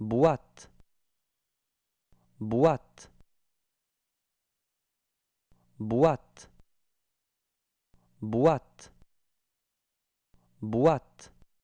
boîte boîte boîte boîte boîte